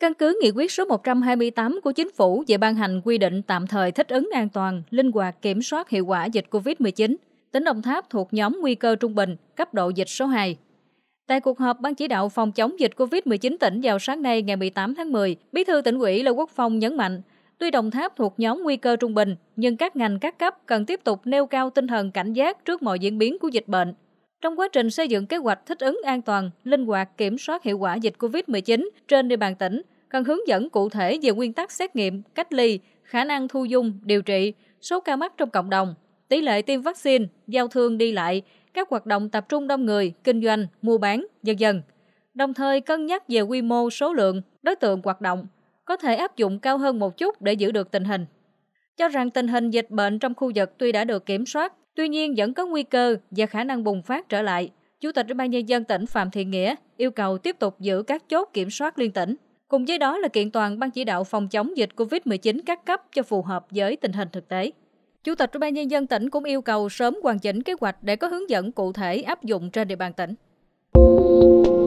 Căn cứ nghị quyết số 128 của chính phủ về ban hành quy định tạm thời thích ứng an toàn, linh hoạt kiểm soát hiệu quả dịch COVID-19, tỉnh Đồng Tháp thuộc nhóm nguy cơ trung bình, cấp độ dịch số 2. Tại cuộc họp Ban chỉ đạo phòng chống dịch COVID-19 tỉnh vào sáng nay ngày 18 tháng 10, Bí thư tỉnh ủy Lê Quốc Phong nhấn mạnh, tuy Đồng Tháp thuộc nhóm nguy cơ trung bình, nhưng các ngành các cấp cần tiếp tục nêu cao tinh thần cảnh giác trước mọi diễn biến của dịch bệnh, trong quá trình xây dựng kế hoạch thích ứng an toàn, linh hoạt kiểm soát hiệu quả dịch COVID-19 trên địa bàn tỉnh, cần hướng dẫn cụ thể về nguyên tắc xét nghiệm, cách ly, khả năng thu dung, điều trị, số ca mắc trong cộng đồng, tỷ lệ tiêm vaccine, giao thương đi lại, các hoạt động tập trung đông người, kinh doanh, mua bán, dần dần. Đồng thời cân nhắc về quy mô, số lượng, đối tượng hoạt động, có thể áp dụng cao hơn một chút để giữ được tình hình. Cho rằng tình hình dịch bệnh trong khu vực tuy đã được kiểm soát, Tuy nhiên vẫn có nguy cơ và khả năng bùng phát trở lại. Chủ tịch Ủy ban nhân dân tỉnh Phạm Thiện Nghĩa yêu cầu tiếp tục giữ các chốt kiểm soát liên tỉnh. Cùng với đó là kiện toàn ban chỉ đạo phòng chống dịch COVID-19 các cấp cho phù hợp với tình hình thực tế. Chủ tịch Ủy ban nhân dân tỉnh cũng yêu cầu sớm hoàn chỉnh kế hoạch để có hướng dẫn cụ thể áp dụng trên địa bàn tỉnh.